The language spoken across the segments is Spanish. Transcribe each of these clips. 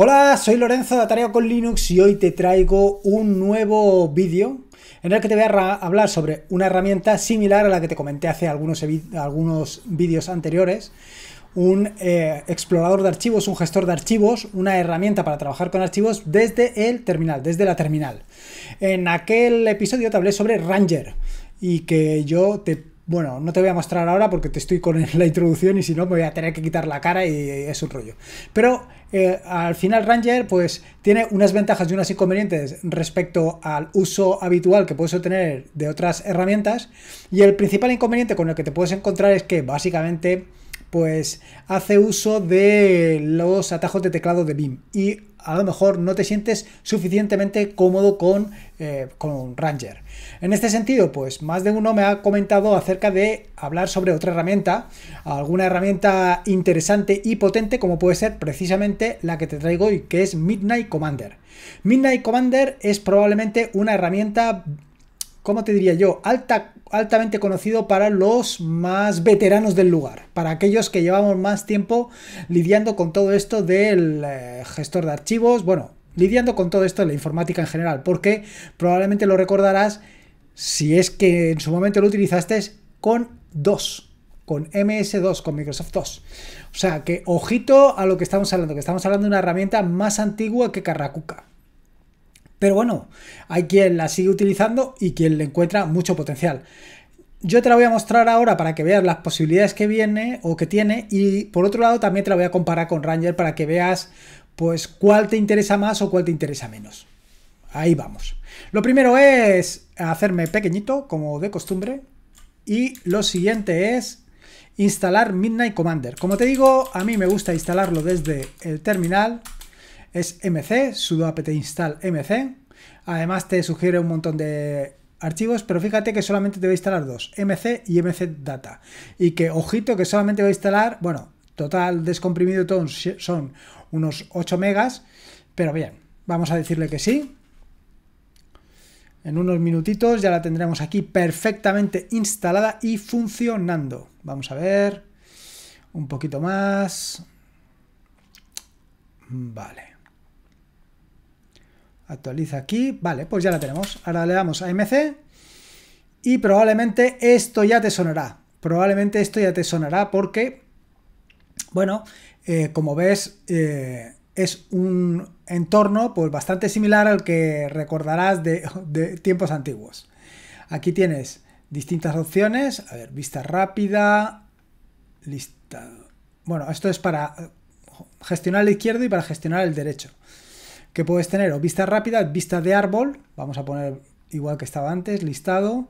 Hola, soy Lorenzo de Atareo con Linux y hoy te traigo un nuevo vídeo en el que te voy a hablar sobre una herramienta similar a la que te comenté hace algunos, algunos vídeos anteriores. Un eh, explorador de archivos, un gestor de archivos, una herramienta para trabajar con archivos desde el terminal, desde la terminal. En aquel episodio te hablé sobre Ranger y que yo te bueno, no te voy a mostrar ahora porque te estoy con la introducción y si no me voy a tener que quitar la cara y es un rollo. Pero eh, al final Ranger pues tiene unas ventajas y unas inconvenientes respecto al uso habitual que puedes obtener de otras herramientas y el principal inconveniente con el que te puedes encontrar es que básicamente pues hace uso de los atajos de teclado de BIM y a lo mejor no te sientes suficientemente cómodo eh, con, Ranger. En este sentido, pues más de uno me ha comentado acerca de hablar sobre otra herramienta, alguna herramienta interesante y potente como puede ser precisamente la que te traigo hoy, que es Midnight Commander. Midnight Commander es probablemente una herramienta ¿cómo te diría yo? altamente conocido para los más veteranos del lugar, para aquellos que llevamos más tiempo lidiando con todo esto del eh, gestor de archivos, bueno, lidiando con todo esto de la informática en general, porque probablemente lo recordarás si es que en su momento lo utilizaste con dos, con MS2, con Microsoft 2. O sea que ojito a lo que estamos hablando, que estamos hablando de una herramienta más antigua que Carracuca. Pero bueno, hay quien la sigue utilizando y quien le encuentra mucho potencial. Yo te la voy a mostrar ahora para que veas las posibilidades que viene o que tiene y por otro lado también te la voy a comparar con Ranger para que veas pues cuál te interesa más o cuál te interesa menos. Ahí vamos. Lo primero es hacerme pequeñito como de costumbre y lo siguiente es instalar Midnight Commander. Como te digo, a mí me gusta instalarlo desde el terminal es MC, sudo apt install MC. Además te sugiere un montón de archivos, pero fíjate que solamente te voy a instalar dos, MC y MC Data. Y que, ojito, que solamente voy a instalar, bueno, total descomprimido son unos 8 megas, pero bien, vamos a decirle que sí. En unos minutitos ya la tendremos aquí perfectamente instalada y funcionando. Vamos a ver un poquito más. Vale. Actualiza aquí. Vale, pues ya la tenemos. Ahora le damos a MC y probablemente esto ya te sonará. Probablemente esto ya te sonará porque, bueno, eh, como ves, eh, es un entorno pues, bastante similar al que recordarás de, tiempos antiguos. Aquí tienes distintas opciones. A ver, vista rápida, listado. Bueno, esto es para gestionar el izquierdo y para gestionar el derecho que puedes tener o vista rápida, vista de árbol, vamos a poner igual que estaba antes, listado,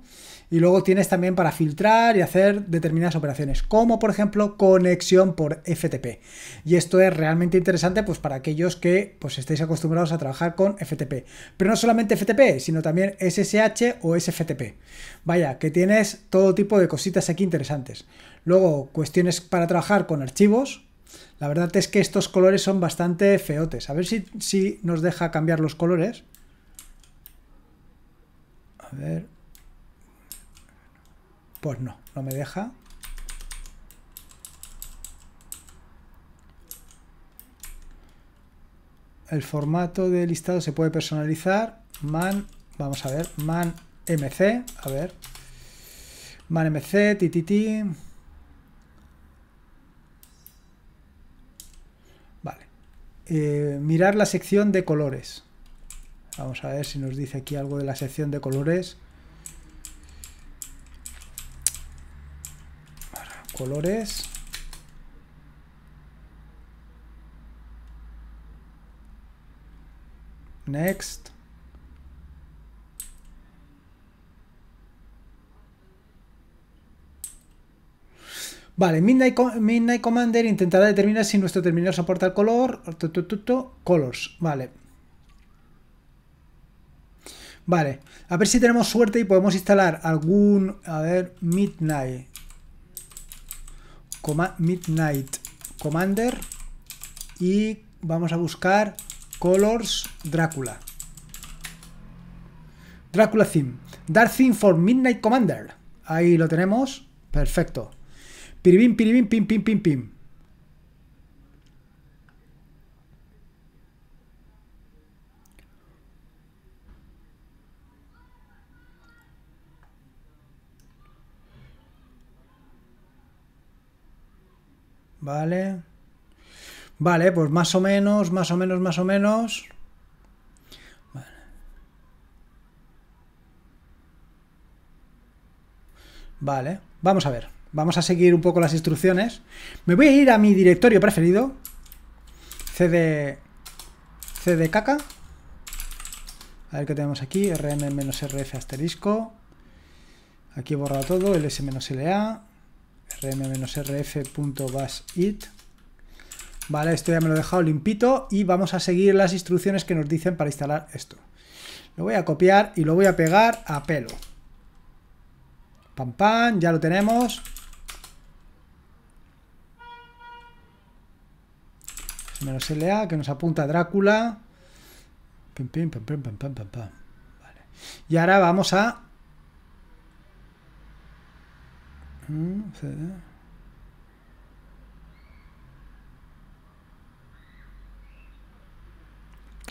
y luego tienes también para filtrar y hacer determinadas operaciones, como por ejemplo conexión por FTP. Y esto es realmente interesante pues para aquellos que pues estéis acostumbrados a trabajar con FTP. Pero no solamente FTP, sino también SSH o SFTP. Vaya, que tienes todo tipo de cositas aquí interesantes. Luego, cuestiones para trabajar con archivos, la verdad es que estos colores son bastante feotes. A ver si, nos deja cambiar los colores. A ver. Pues no, no me deja. El formato de listado se puede personalizar. Man, vamos a ver, man mc, a ver. Man mc, tititi. Eh, mirar la sección de colores. Vamos a ver si nos dice aquí algo de la sección de colores. Colores. Next. Vale, Midnight, Commander intentará determinar si nuestro terminal soporta el color. colors, vale. Vale, a ver si tenemos suerte y podemos instalar algún... A ver, Midnight. Midnight Commander. Y vamos a buscar Colors Drácula. Drácula Theme. Dark Theme for Midnight Commander. Ahí lo tenemos. Perfecto. Piribim, piribim, pim, pim, pim, pim. Vale. Vale, pues más o menos, más o menos, más o menos. vale. Vamos a ver. Vamos a seguir un poco las instrucciones. Me voy a ir a mi directorio preferido. CD... CD A ver qué tenemos aquí. RM-RF asterisco. Aquí he borrado todo. LS-LA. rm rfbashit Vale, esto ya me lo he dejado limpito. Y vamos a seguir las instrucciones que nos dicen para instalar esto. Lo voy a copiar y lo voy a pegar a pelo. Pam, pam, ya lo tenemos. Menos LA, que nos apunta Drácula. Pim, pim, vale. Y ahora vamos a... Mm,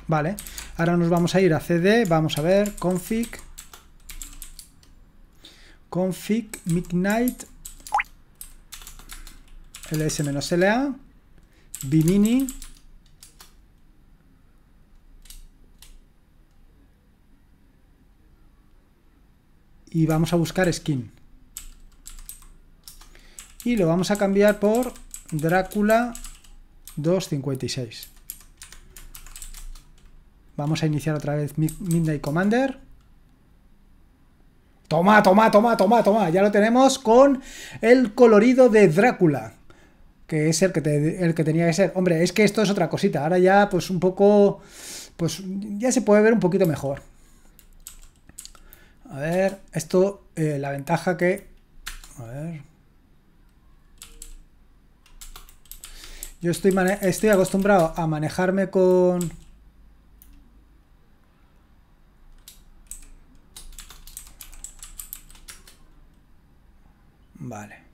vale, ahora nos vamos a ir a CD, vamos a ver, config, config, midnight, ls-la, Bimini. Y vamos a buscar skin. Y lo vamos a cambiar por Drácula 256. Vamos a iniciar otra vez Midnight Commander. Toma, toma, toma, toma, toma. Ya lo tenemos con el colorido de Drácula que es el que, te, el que tenía que ser. Hombre, es que esto es otra cosita. Ahora ya, pues un poco, pues ya se puede ver un poquito mejor. A ver, esto, eh, la ventaja que... A ver... Yo estoy, estoy acostumbrado a manejarme con... Vale.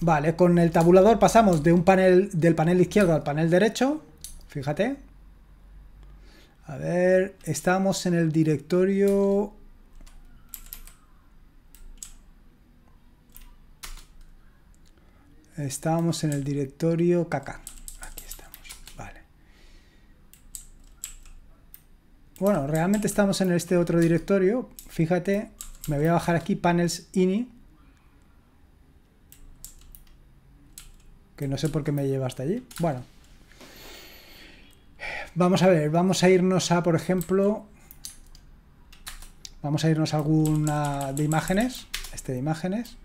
Vale, con el tabulador pasamos de un panel del panel izquierdo al panel derecho. Fíjate. A ver, estamos en el directorio... estamos en el directorio caca. Aquí estamos, vale. Bueno, realmente estamos en este otro directorio. Fíjate, me voy a bajar aquí panels ini que no sé por qué me lleva hasta allí. Bueno. Vamos a ver, vamos a irnos a, por ejemplo, vamos a irnos a alguna de imágenes, este de imágenes.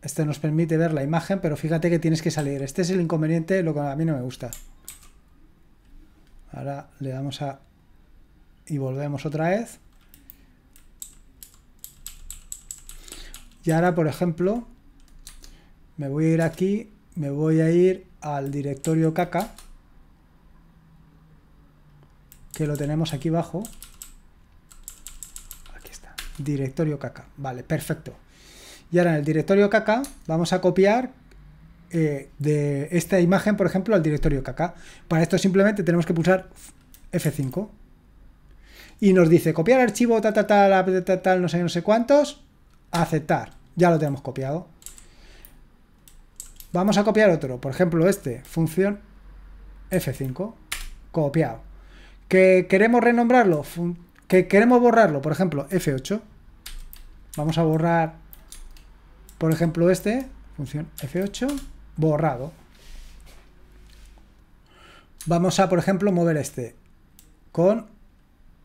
Este nos permite ver la imagen, pero fíjate que tienes que salir. Este es el inconveniente, lo que a mí no me gusta. Ahora le damos a... y volvemos otra vez. Y ahora, por ejemplo, me voy a ir aquí, me voy a ir al directorio caca, que lo tenemos aquí abajo. Aquí está, directorio caca. Vale, perfecto. Y ahora en el directorio caca vamos a copiar eh, de esta imagen, por ejemplo, al directorio caca. Para esto simplemente tenemos que pulsar F5. Y nos dice copiar archivo, tal, tal, tal, tal, tal, no sé, no sé cuántos, aceptar. Ya lo tenemos copiado. Vamos a copiar otro. Por ejemplo, este. Función F5. Copiado. Que queremos renombrarlo. Que queremos borrarlo. Por ejemplo, F8. Vamos a borrar, por ejemplo, este. Función F8. Borrado. Vamos a, por ejemplo, mover este. Con...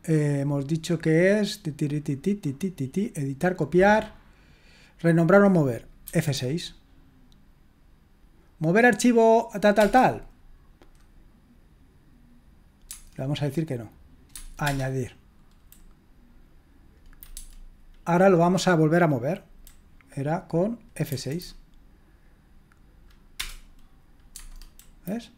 hemos dicho que es... Editar, copiar Renombrar o mover. F6. Mover archivo tal, tal, tal. Le vamos a decir que no. Añadir. Ahora lo vamos a volver a mover. Era con F6. ¿Ves?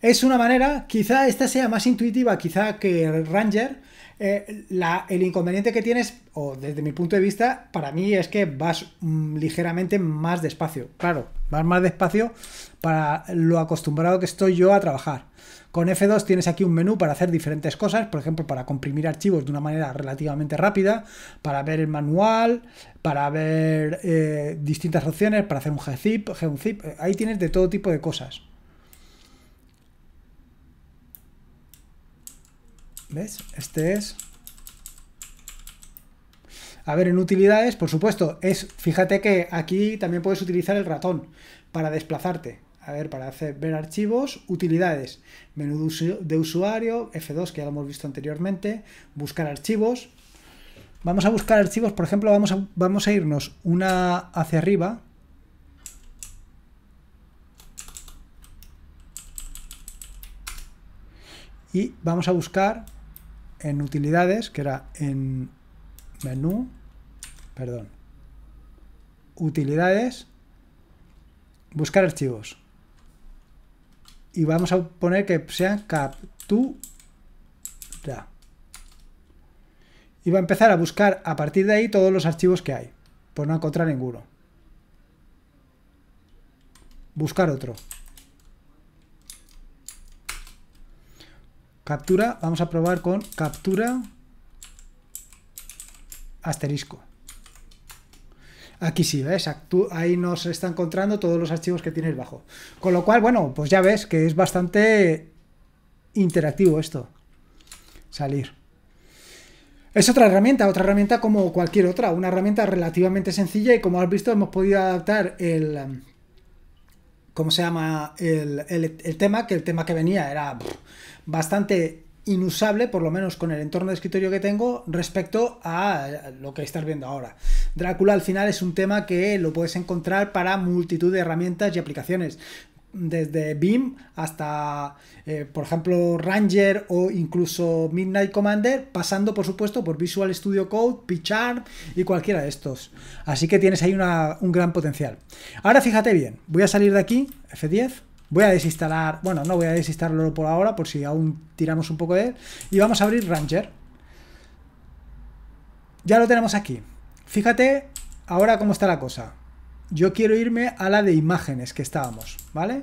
Es una manera, quizá esta sea más intuitiva, quizá que Ranger, eh, el inconveniente que tienes, o desde mi punto de vista, para mí es que vas mm, ligeramente más despacio. Claro, vas más despacio para lo acostumbrado que estoy yo a trabajar. Con F2 tienes aquí un menú para hacer diferentes cosas, por ejemplo, para comprimir archivos de una manera relativamente rápida, para ver el manual, para ver eh, distintas opciones, para hacer un gzip, gzip, eh, ahí tienes de todo tipo de cosas. ¿Ves? Este es... A ver, en utilidades, por supuesto, es... Fíjate que aquí también puedes utilizar el ratón para desplazarte. A ver, para hacer, ver archivos, utilidades, menú de usuario, F2, que ya lo hemos visto anteriormente, buscar archivos. Vamos a buscar archivos, por ejemplo, vamos vamos a irnos una hacia arriba, y vamos a buscar en utilidades, que era en menú, perdón, utilidades, buscar archivos. Y vamos a poner que sea captura. Y va a empezar a buscar a partir de ahí todos los archivos que hay, por no encontrar ninguno. Buscar otro. Captura, vamos a probar con captura asterisco. Aquí sí, ¿ves? Ahí nos está encontrando todos los archivos que tienes bajo. Con lo cual, bueno, pues ya ves que es bastante interactivo esto. Salir. Es otra herramienta, otra herramienta como cualquier otra, una herramienta relativamente sencilla y como has visto hemos podido adaptar el... Em, ¿Cómo se llama? El, el tema, que el tema que venía era bastante inusable, por lo menos con el entorno de escritorio que tengo, respecto a lo que estás viendo ahora. Drácula al final es un tema que lo puedes encontrar para multitud de herramientas y aplicaciones desde BIM hasta, eh, por ejemplo, Ranger o incluso Midnight Commander, pasando, por supuesto, por Visual Studio Code, pichar y cualquiera de estos. Así que tienes ahí un gran potencial. Ahora fíjate bien, voy a salir de aquí, F10, Voy a desinstalar, bueno, no voy a desinstalarlo por ahora, por si aún tiramos un poco de él. Y vamos a abrir Ranger. Ya lo tenemos aquí. Fíjate ahora cómo está la cosa. Yo quiero irme a la de imágenes que estábamos, ¿vale?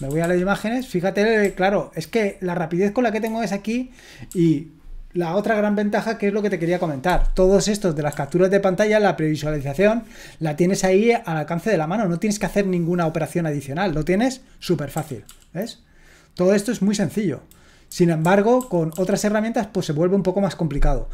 Me voy a la de imágenes. Fíjate, claro, es que la rapidez con la que tengo es aquí y la otra gran ventaja que es lo que te quería comentar. Todos estos de las capturas de pantalla, la previsualización, la tienes ahí al alcance de la mano. No tienes que hacer ninguna operación adicional. Lo tienes súper fácil. ¿Ves? Todo esto es muy sencillo. Sin embargo, con otras herramientas pues se vuelve un poco más complicado.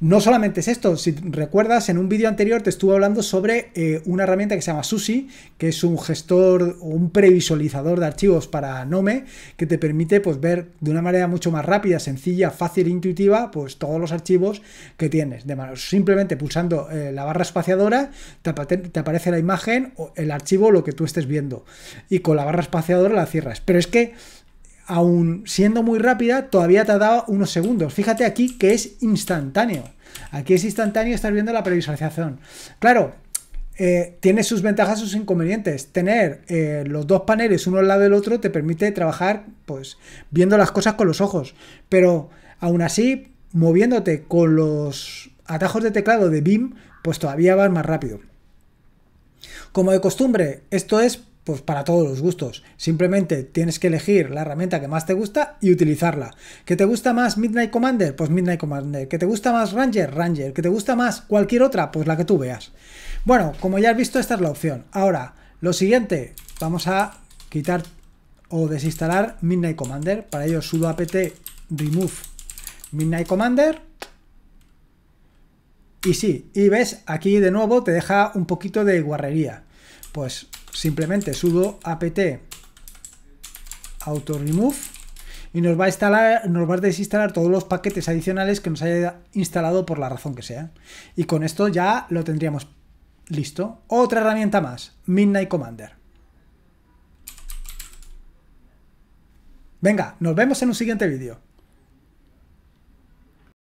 No solamente es esto, si recuerdas, en un vídeo anterior te estuve hablando sobre eh, una herramienta que se llama Susi, que es un gestor o un previsualizador de archivos para Nome, que te permite pues, ver de una manera mucho más rápida, sencilla, fácil e intuitiva pues, todos los archivos que tienes. De manera, simplemente pulsando eh, la barra espaciadora te, aparece la imagen, o el archivo, lo que tú estés viendo. Y con la barra espaciadora la cierras. Pero es que aún siendo muy rápida, todavía te ha unos segundos. Fíjate aquí que es instantáneo. Aquí es instantáneo, estar viendo la previsualización. Claro, eh, tiene sus ventajas, y sus inconvenientes. Tener eh, los dos paneles uno al lado del otro te permite trabajar, pues, viendo las cosas con los ojos. Pero aún así, moviéndote con los atajos de teclado de BIM, pues todavía vas más rápido. Como de costumbre, esto es pues para todos los gustos. Simplemente tienes que elegir la herramienta que más te gusta y utilizarla. ¿Que te gusta más Midnight Commander? Pues Midnight Commander. ¿Que te gusta más Ranger? Ranger. ¿Que te gusta más cualquier otra? Pues la que tú veas. Bueno, como ya has visto, esta es la opción. Ahora, lo siguiente, vamos a quitar o desinstalar Midnight Commander. Para ello sudo apt remove Midnight Commander. Y sí, y ves, aquí de nuevo te deja un poquito de guarrería. Pues simplemente sudo apt auto remove y nos va a instalar, nos va a desinstalar todos los paquetes adicionales que nos haya instalado por la razón que sea. Y con esto ya lo tendríamos listo. Otra herramienta más, Midnight Commander. Venga, nos vemos en un siguiente vídeo.